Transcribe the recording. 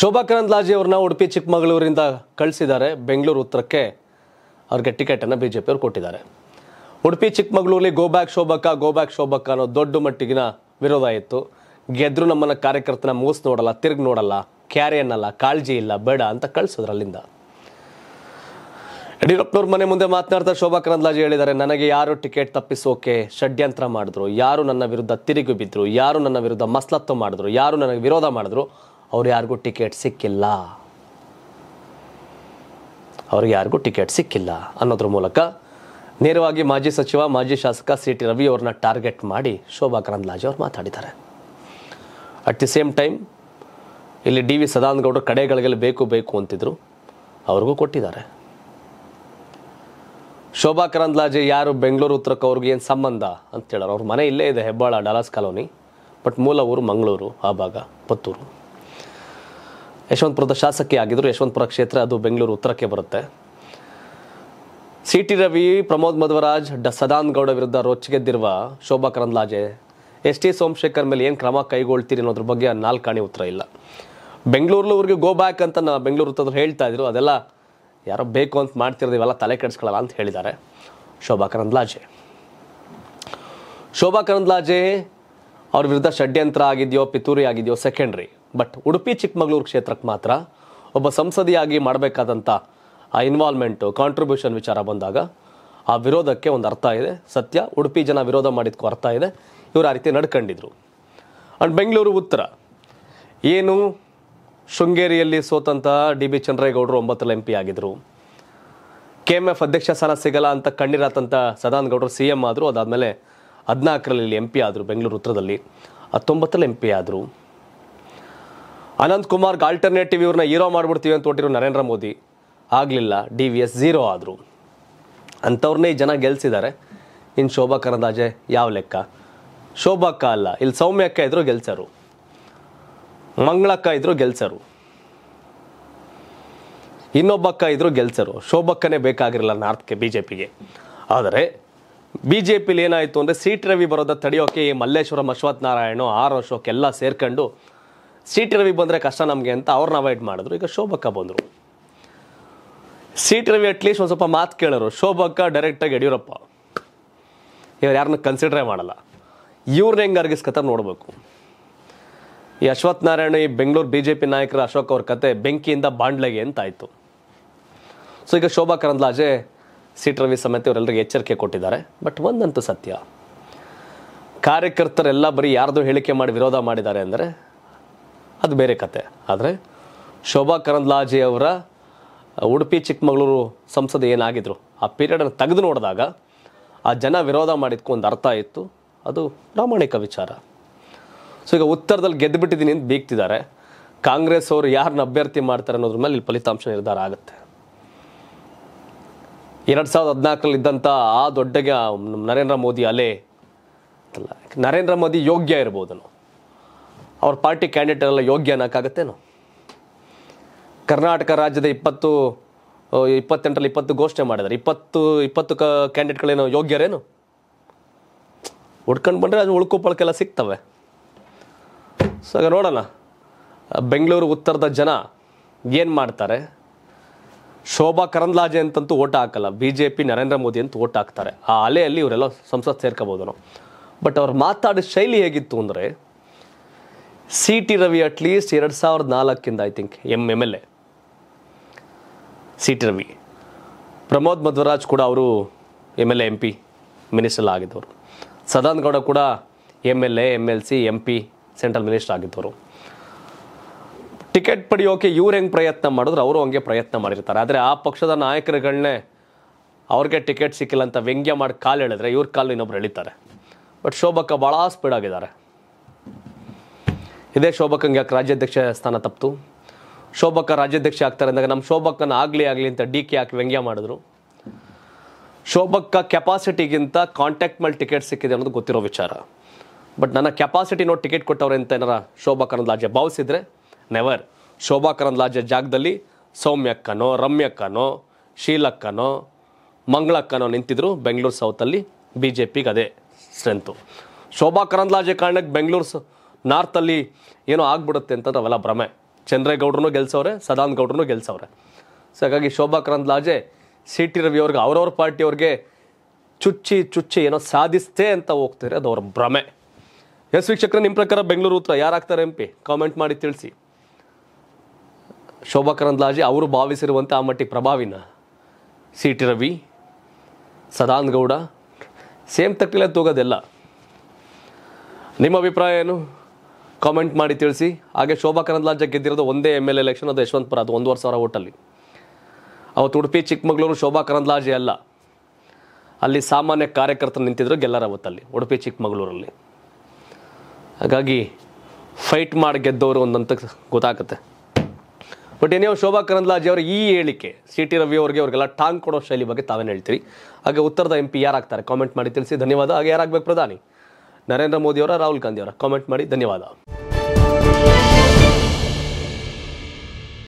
ಶೋಭಾ ಕರಂದ್ಲಾಜಿ ಅವ್ರನ್ನ ಉಡುಪಿ ಚಿಕ್ಕಮಗಳೂರಿಂದ ಕಳಿಸಿದ್ದಾರೆ ಬೆಂಗಳೂರು ಉತ್ತರಕ್ಕೆ ಅವ್ರಿಗೆ ಟಿಕೆಟನ್ನು ಬಿ ಜೆ ಪಿಯವರು ಕೊಟ್ಟಿದ್ದಾರೆ ಉಡುಪಿ ಚಿಕ್ಕಮಗಳೂರಲ್ಲಿ ಗೋ ಬ್ಯಾಕ್ ಶೋಭಕ್ಕ ಗೋ ಬ್ಯಾಕ್ ಶೋಭಕ್ಕ ಅನ್ನೋ ದೊಡ್ಡ ಮಟ್ಟಿಗಿನ ವಿರೋಧ ಇತ್ತು ಗೆದ್ರು ನಮ್ಮನ್ನು ಕಾರ್ಯಕರ್ತನ ಮೂಸ್ ನೋಡಲ್ಲ ತಿರುಗಿ ನೋಡಲ್ಲ ಕ್ಯಾರೆ ಅನ್ನಲ್ಲ ಕಾಳಜಿ ಇಲ್ಲ ಬೇಡ ಅಂತ ಕಳಿಸಿದ್ರು ಅಲ್ಲಿಂದ ಯಡಿಯೂರಪ್ಪನವ್ರ ಮನೆ ಮುಂದೆ ಮಾತನಾಡ್ತಾ ಶೋಭಾ ಕರಂದ್ಲಾಜಿ ಹೇಳಿದ್ದಾರೆ ನನಗೆ ಯಾರು ಟಿಕೆಟ್ ತಪ್ಪಿಸೋಕೆ ಷಡ್ಯಂತ್ರ ಮಾಡಿದ್ರು ಯಾರು ನನ್ನ ವಿರುದ್ಧ ತಿರುಗಿ ಬಿದ್ದರು ಯಾರು ನನ್ನ ವಿರುದ್ಧ ಮಸ್ಲತ್ತು ಮಾಡಿದ್ರು ಯಾರು ನನಗೆ ವಿರೋಧ ಮಾಡಿದ್ರು ಅವ್ರು ಯಾರಿಗೂ ಟಿಕೆಟ್ ಸಿಕ್ಕಿಲ್ಲ ಅವ್ರಿಗೆ ಯಾರಿಗೂ ಟಿಕೆಟ್ ಸಿಕ್ಕಿಲ್ಲ ಅನ್ನೋದ್ರ ಮೂಲಕ ನೇರವಾಗಿ ಮಾಜಿ ಸಚಿವ ಮಾಜಿ ಶಾಸಕ ಸಿ ಟಿ ರವಿ ಅವ್ರನ್ನ ಟಾರ್ಗೆಟ್ ಮಾಡಿ ಶೋಭಾ ಕರಂದ್ಲಾಜೆ ಅವ್ರು ಮಾತಾಡಿದ್ದಾರೆ ಅಟ್ ದಿ ಸೇಮ್ ಟೈಮ್ ಇಲ್ಲಿ ಡಿ ವಿ ಸದಾನಂದಗೌಡರು ಕಡೆಗಳಿಗೆಲ್ಲ ಬೇಕು ಬೇಕು ಅಂತಿದ್ರು ಅವ್ರಿಗೂ ಕೊಟ್ಟಿದ್ದಾರೆ ಶೋಭಾ ಕರಂದ್ಲಾಜೆ ಯಾರು ಬೆಂಗಳೂರು ಉತ್ತರಕ್ಕೆ ಅವ್ರಿಗೆ ಏನು ಸಂಬಂಧ ಅಂತ ಹೇಳೋರು ಅವ್ರ ಮನೆ ಇಲ್ಲೇ ಇದೆ ಹೆಬ್ಬಾಳ ಡಾಲಾಸ್ ಕಾಲೋನಿ ಬಟ್ ಮೂಲ ಊರು ಮಂಗಳೂರು ಆ ಭಾಗ ಪುತ್ತೂರು ಯಶವಂತಪುರದ ಶಾಸಕಿ ಆಗಿದ್ದರು ಯಶವಂತಪುರ ಕ್ಷೇತ್ರ ಅದು ಬೆಂಗಳೂರು ಉತ್ತರಕ್ಕೆ ಬರುತ್ತೆ ಸಿ ಟಿ ರವಿ ಪ್ರಮೋದ್ ಮಧ್ವರಾಜ್ ಡ ಗೌಡ ವಿರುದ್ಧ ರೊಚ್ಚಿಗೆದ್ದಿರುವ ಶೋಭಾ ಕರಂದ್ಲಾಜೆ ಎಸ್ ಟಿ ಸೋಮಶೇಖರ್ ಮೇಲೆ ಏನು ಕ್ರಮ ಕೈಗೊಳ್ತೀರಿ ಅನ್ನೋದ್ರ ಬಗ್ಗೆ ನಾಲ್ಕಾಣಿ ಉತ್ತರ ಇಲ್ಲ ಅವ್ರಿಗೆ ಗೋ ಬ್ಯಾಕ್ ಅಂತ ನಾ ಬೆಂಗಳೂರು ತದ್ರು ಹೇಳ್ತಾ ಇದ್ರು ಅದೆಲ್ಲ ಯಾರೋ ಬೇಕು ಅಂತ ಮಾಡ್ತಿರೋದು ಇವೆಲ್ಲ ತಲೆ ಕೆಡಿಸ್ಕೊಳ್ಳಲ್ಲ ಅಂತ ಹೇಳಿದ್ದಾರೆ ಶೋಭಾ ಕರಂದ್ಲಾಜೆ ಶೋಭಾ ಕರಂದ್ಲಾಜೆ ಅವ್ರ ವಿರುದ್ಧ ಷಡ್ಯಂತ್ರ ಆಗಿದೆಯೋ ಪಿತೂರಿ ಆಗಿದೆಯೋ ಸೆಕೆಂಡ್ರಿ ಬಟ್ ಉಡುಪಿ ಚಿಕ್ಕಮಗಳೂರು ಕ್ಷೇತ್ರಕ್ಕೆ ಮಾತ್ರ ಒಬ್ಬ ಸಂಸದಿಯಾಗಿ ಮಾಡಬೇಕಾದಂಥ ಆ ಇನ್ವಾಲ್ವ್ಮೆಂಟು ಕಾಂಟ್ರಿಬ್ಯೂಷನ್ ವಿಚಾರ ಬಂದಾಗ ಆ ವಿರೋಧಕ್ಕೆ ಒಂದು ಅರ್ಥ ಇದೆ ಸತ್ಯ ಉಡುಪಿ ಜನ ವಿರೋಧ ಮಾಡಿದ್ಕೂ ಅರ್ಥ ಇದೆ ಇವರು ಆ ರೀತಿ ನಡ್ಕೊಂಡಿದ್ರು ಅಂಡ್ ಬೆಂಗಳೂರು ಉತ್ತರ ಏನು ಶೃಂಗೇರಿಯಲ್ಲಿ ಸೋತಂಥ ಡಿ ಬಿ ಚಂದ್ರೇಗೌಡರು ಒಂಬತ್ತರ ಎಂ ಪಿ ಆಗಿದ್ದರು ಕೆ ಎಮ್ ಎಫ್ ಅಧ್ಯಕ್ಷ ಸ್ಥಾನ ಸಿಗಲ್ಲ ಅಂತ ಕಣ್ಣೀರಾತಂಥ ಸದಾನಂದ ಗೌಡರು ಸಿ ಎಮ್ ಆದರು ಅದಾದಮೇಲೆ ಹದಿನಾಲ್ಕರಲ್ಲಿ ಇಲ್ಲಿ ಎಂ ಪಿ ಆದರು ಬೆಂಗಳೂರು ಉತ್ತರದಲ್ಲಿ ಹತ್ತೊಂಬತ್ತರಲ್ಲಿ ಎಂ ಪಿ ಆದರು ಅನಂತ್ ಕುಮಾರ್ಗೆ ಆಲ್ಟರ್ನೇಟಿವ್ ಇವ್ರನ್ನ ಹೀರೋ ಮಾಡಿಬಿಡ್ತೀವಿ ಅಂತ ಹೊಟ್ಟಿರು ನರೇಂದ್ರ ಮೋದಿ ಆಗಲಿಲ್ಲ ಡಿ ವಿ ಎಸ್ ಝೀರೋ ಆದರು ಅಂಥವ್ರನ್ನೇ ಜನ ಗೆಲ್ಸಿದ್ದಾರೆ ಇನ್ನು ಶೋಭಾ ಕರಂದಾಜೆ ಯಾವ ಲೆಕ್ಕ ಶೋಭಾಕ್ಕ ಅಲ್ಲ ಇಲ್ಲಿ ಸೌಮ್ಯಕ್ಕ ಇದ್ರು ಗೆಲ್ಸರು ಮಂಗಳಕ್ಕ ಇದ್ರು ಗೆಲ್ಸರು ಇನ್ನೊಬ್ಬಕ್ಕ ಇದ್ರು ಗೆಲ್ಸರು ಶೋಭಕ್ಕನೇ ಬೇಕಾಗಿರಲ್ಲ ನಾರ್ತ್ಗೆ ಬಿ ಜೆ ಪಿಗೆ ಆದರೆ ಬಿಜೆಪಿಲಿ ಏನಾಯಿತು ಅಂದರೆ ಸಿ ರವಿ ಬರೋದ ತಡೆಯೋಕೆ ಈ ಮಲ್ಲೇಶ್ವರಂ ಅಶ್ವಥ್ ನಾರಾಯಣ ಆರ್ ಅಶೋಕ್ ಎಲ್ಲ ಸೇರ್ಕೊಂಡು ಸಿ ರವಿ ಬಂದರೆ ಕಷ್ಟ ನಮಗೆ ಅಂತ ಅವ್ರನ್ನ ಅವಾಯ್ಡ್ ಮಾಡಿದ್ರು ಈಗ ಶೋಭಕ್ಕ ಬಂದರು ಸಿ ರವಿ ಅಟ್ಲೀಸ್ಟ್ ಒಂದು ಸ್ವಲ್ಪ ಮಾತು ಕೇಳೋರು ಶೋಭಕ್ಕ ಡೈರೆಕ್ಟಾಗಿ ಯಡಿಯೂರಪ್ಪ ಇವ್ರು ಯಾರನ್ನ ಕನ್ಸಿಡ್ರೇ ಮಾಡಲ್ಲ ಇವ್ರನ್ನ ಹೆಂಗೆ ಅರ್ಗಿಸ್ಕತ್ತಾರೆ ನೋಡಬೇಕು ಈ ಅಶ್ವಥ್ ನಾರಾಯಣ ಈ ಬೆಂಗಳೂರು ಬಿ ಜೆ ಪಿ ನಾಯಕರ ಅಶೋಕ್ ಅವ್ರ ಕತೆ ಬೆಂಕಿಯಿಂದ ಬಾಂಡ್ಲೆಗೆ ಅಂತ ಆಯ್ತು ಸೊ ಈಗ ಶೋಭಾ ಕರಂದ್ಲಾಜೆ ಸಿ ರವಿ ಸಮೇತ ಇವರೆಲ್ಲರಿಗೆ ಎಚ್ಚರಿಕೆ ಕೊಟ್ಟಿದ್ದಾರೆ ಬಟ್ ಒಂದಂತೂ ಸತ್ಯ ಕಾರ್ಯಕರ್ತರೆಲ್ಲ ಬರೀ ಯಾರ್ದು ಹೇಳಿಕೆ ಮಾಡಿ ವಿರೋಧ ಮಾಡಿದ್ದಾರೆ ಅಂದರೆ ಅದು ಬೇರೆ ಕತೆ ಆದರೆ ಶೋಭಾ ಕರಂದ್ಲಾಜಿ ಅವರ ಉಡುಪಿ ಚಿಕ್ಕಮಗಳೂರು ಸಂಸದ ಏನಾಗಿದ್ರು ಆ ಪೀರಿಯಡನ್ನು ತೆಗೆದು ನೋಡಿದಾಗ ಆ ಜನ ವಿರೋಧ ಮಾಡಿದ್ಕು ಒಂದು ಅರ್ಥ ಇತ್ತು ಅದು ಪ್ರಾಮಾಣಿಕ ವಿಚಾರ ಸೊ ಈಗ ಉತ್ತರದಲ್ಲಿ ಗೆದ್ದುಬಿಟ್ಟಿದ್ದೀನಿ ಅಂತ ಬೀಗ್ತಿದ್ದಾರೆ ಕಾಂಗ್ರೆಸ್ ಅವರು ಯಾರನ್ನ ಅಭ್ಯರ್ಥಿ ಮಾಡ್ತಾರೆ ಅನ್ನೋದ್ರ ಮೇಲೆ ಇಲ್ಲಿ ಫಲಿತಾಂಶ ನಿರ್ಧಾರ ಆಗುತ್ತೆ ಎರಡು ಸಾವಿರದ ಹದಿನಾಲ್ಕರಲ್ಲಿ ಇದ್ದಂಥ ಆ ದೊಡ್ಡಗೆ ನರೇಂದ್ರ ಮೋದಿ ಅಲೆ ಅಲ್ಲ ನರೇಂದ್ರ ಮೋದಿ ಯೋಗ್ಯ ಇರ್ಬೋದು ಅವ್ರ ಪಾರ್ಟಿ ಕ್ಯಾಂಡಿಡೇಟ್ ಎಲ್ಲ ಯೋಗ್ಯ ಅನ್ನೋಕ್ಕಾಗತ್ತೇನು ಕರ್ನಾಟಕ ರಾಜ್ಯದ ಇಪ್ಪತ್ತು ಇಪ್ಪತ್ತೆಂಟರಲ್ಲಿ ಇಪ್ಪತ್ತು ಘೋಷಣೆ ಮಾಡಿದ್ದಾರೆ ಇಪ್ಪತ್ತು ಇಪ್ಪತ್ತು ಕ್ಯಾಂಡಿಡೇಟ್ಗಳೇನು ಯೋಗ್ಯರೇನು ಹುಡ್ಕೊಂಡು ಬಂದರೆ ಅದು ಉಳ್ಕು ಪಳಕೆಲ್ಲ ಸಿಗ್ತವೆ ಸೊ ನೋಡೋಣ ಬೆಂಗಳೂರು ಉತ್ತರದ ಜನ ಏನು ಮಾಡ್ತಾರೆ ಶೋಭಾ ಕರಂದ್ಲಾಜೆ ಅಂತಂತೂ ಓಟ್ ಹಾಕಲ್ಲ B J P Narendra Modi ಅಂತ ಓಟ್ ಹಾಕ್ತಾರೆ ಆ ಅಲೆಯಲ್ಲಿ ಇವರೆಲ್ಲ ಸಂಸತ್ ಸೇರ್ಕೋಬೋದು ನಾವು ಬಟ್ ಅವ್ರು ಮಾತಾಡೋ ಶೈಲಿ ಹೇಗಿತ್ತು ಅಂದರೆ ಸಿ ಟಿ ರವಿ ಅಟ್ಲೀಸ್ಟ್ ಎರಡು ಸಾವಿರದ ನಾಲ್ಕಿಂದ I think M M L A C T Ravi Pramod Madhwaraj ಕೂಡ ಅವರು M L A M P minister ಆಗಿದ್ದವರು ಸದಾನಗೌಡ ಕೂಡ M L A M L C M P central minister ಆಗಿದ್ದವರು ಟಿಕೆಟ್ ಪಡೆಯೋಕೆ ಇವ್ರು ಹೆಂಗೆ ಪ್ರಯತ್ನ ಮಾಡಿದ್ರು ಅವರು ಹಂಗೆ ಪ್ರಯತ್ನ ಮಾಡಿರ್ತಾರೆ ಆದರೆ ಆ ಪಕ್ಷದ ನಾಯಕರುಗಳನ್ನೇ ಅವ್ರಿಗೆ ಟಿಕೆಟ್ ಸಿಕ್ಕಿಲ್ಲ ಅಂತ ವ್ಯಂಗ್ಯ ಮಾಡಿ ಕಾಲು ಹೇಳಿದ್ರೆ ಇವ್ರ ಕಾಲು ಇನ್ನೊಬ್ರು ಎಳಿತಾರೆ ಬಟ್ ಶೋಭಕ್ಕ ಭಾಳ ಸ್ಪೀಡ್ ಆಗಿದ್ದಾರೆ ಇದೇ ಹಂಗೆ ಯಾಕೆ ರಾಜ್ಯಾಧ್ಯಕ್ಷ ಸ್ಥಾನ ತಪ್ಪಿತು ಶೋಭಕ್ಕ ರಾಜ್ಯಾಧ್ಯಕ್ಷ ಆಗ್ತಾರೆ ಅಂದಾಗ ನಮ್ಮ ಶೋಭಕ್ಕನ ಆಗಲಿ ಆಗಲಿ ಅಂತ ಡಿ ಕೆ ಹಾಕಿ ವ್ಯಂಗ್ಯ ಮಾಡಿದ್ರು ಶೋಭಕ್ಕ ಕೆಪಾಸಿಟಿಗಿಂತ ಕಾಂಟ್ಯಾಕ್ಟ್ ಮೇಲೆ ಟಿಕೆಟ್ ಸಿಕ್ಕಿದೆ ಅನ್ನೋದು ಗೊತ್ತಿರೋ ವಿಚಾರ ಬಟ್ ನನ್ನ ಕೆಪಾಸಿಟಿ ನೋಡಿ ಟಿಕೆಟ್ ಕೊಟ್ಟವ್ರೆ ಅಂತ ಏನಾರ ಶೋಭಕನ ಅನ್ನೋದು ಲಾಜೆ ಭಾವಿಸಿದ್ರೆ ನೆವರ್ ಶೋಭಾ ಕರಂದ್ಲಾಜೆ ಜಾಗದಲ್ಲಿ ಸೌಮ್ಯಕ್ಕನೋ ರಮ್ಯಕ್ಕನೋ ಶೀಲಕ್ಕನೋ ಮಂಗಳಕ್ಕನೋ ನಿಂತಿದ್ರು ಬೆಂಗಳೂರು ಸೌತಲ್ಲಿ ಬಿ ಜೆ ಪಿಗೆ ಅದೇ ಸ್ಟ್ರೆಂತು ಶೋಭಾ ಕರಂದ್ಲಾಜೆ ಕಾರಣಕ್ಕೆ ಬೆಂಗಳೂರು ನಾರ್ತಲ್ಲಿ ಏನೋ ಆಗ್ಬಿಡುತ್ತೆ ಅಂತಂದ್ರೆ ಅವೆಲ್ಲ ಭ್ರಮೆ ಚಂದ್ರೇಗೌಡ್ರೂ ಗೆಲ್ಸವ್ರೆ ಸದಾನಂದ ಗೌಡ್ರೂ ಗೆಲ್ಸವ್ರೆ ಸೊ ಹಾಗಾಗಿ ಶೋಭಾ ಕರಂದ್ಲಾಜೆ ಸಿ ಟಿ ರವಿಯವ್ರಿಗೆ ಅವ್ರವ್ರ ಪಾರ್ಟಿಯವ್ರಿಗೆ ಚುಚ್ಚಿ ಚುಚ್ಚಿ ಏನೋ ಸಾಧಿಸ್ತೆ ಅಂತ ಹೋಗ್ತಾರೆ ಅದು ಅವ್ರ ಭ್ರಮೆ ಎಸ್ ವೀಕ್ಷಕರ ನಿಮ್ಮ ಪ್ರಕಾರ ಬೆಂಗಳೂರು ಉತ್ತರ ಯಾರಾಗ್ತಾರೆ ಎಂ ಪಿ ಕಾಮೆಂಟ್ ಮಾಡಿ ತಿಳಿಸಿ ಶೋಭಾ ಕರಂದ್ಲಾಜೆ ಅವರು ಭಾವಿಸಿರುವಂಥ ಆ ಮಟ್ಟಿಗೆ ಪ್ರಭಾವಿನ C T Ravi Sadananda Gowda same ತಟ್ಟಿಲ್ಲ ತೂಗೋದೆಲ್ಲ ನಿಮ್ಮ ಅಭಿಪ್ರಾಯ ಏನು ಕಾಮೆಂಟ್ ಮಾಡಿ ತಿಳಿಸಿ ಹಾಗೆ ಶೋಭಾ ಕರಂದ್ಲಾಜೆ ಗೆದ್ದಿರೋದು ಒಂದೇ ಎಮ್ ಎಲ್ ಎಲೆಕ್ಷನ್ ಅದು ಯಶವಂತಪುರ ಅದು ಒಂದೂವರೆ ಸಾವಿರ ಓಟಲ್ಲಿ ಅವತ್ತು ಉಡುಪಿ ಚಿಕ್ಕಮಗಳೂರು ಶೋಭಾ ಕರಂದ್ಲಾಜೆ ಅಲ್ಲ ಅಲ್ಲಿ ಸಾಮಾನ್ಯ ಕಾರ್ಯಕರ್ತರು ನಿಂತಿದ್ರು ಗೆಲ್ಲರ ಅವತ್ತಲ್ಲಿ ಉಡುಪಿ ಚಿಕ್ಕಮಗ್ಳೂರಲ್ಲಿ ಹಾಗಾಗಿ ಫೈಟ್ ಮಾಡಿ ಗೆದ್ದವರು ಒಂದಂತ ಗೊತ್ತಾಗುತ್ತೆ ಬಟ್ ಏನೇ ಶೋಭಾ ಕರಂದ್ಲಾಜಿ ಅವರು ಈ ಹೇಳಿಕೆ ಸಿ ಟಿ ರವಿ ಅವರಿಗೆ ಅವ್ರಿಗೆಲ್ಲ ಟಾಂಗ್ ಕೊಡೋ ಶೈಲಿ ಬಗ್ಗೆ ತಾವೇನು ಹೇಳ್ತೀರಿ ಹಾಗೆ ಉತ್ತರದ ಎಂ ಪಿ ಯಾರಾಗ್ತಾರೆ ಕಾಮೆಂಟ್ ಮಾಡಿ ತಿಳಿಸಿ ಧನ್ಯವಾದ ಹಾಗೆ ಯಾರಾಗಬೇಕು ಪ್ರಧಾನಿ ನರೇಂದ್ರ ಮೋದಿ ಅವರ ರಾಹುಲ್ ಗಾಂಧಿ ಅವರ ಕಾಮೆಂಟ್ ಮಾಡಿ ಧನ್ಯವಾದ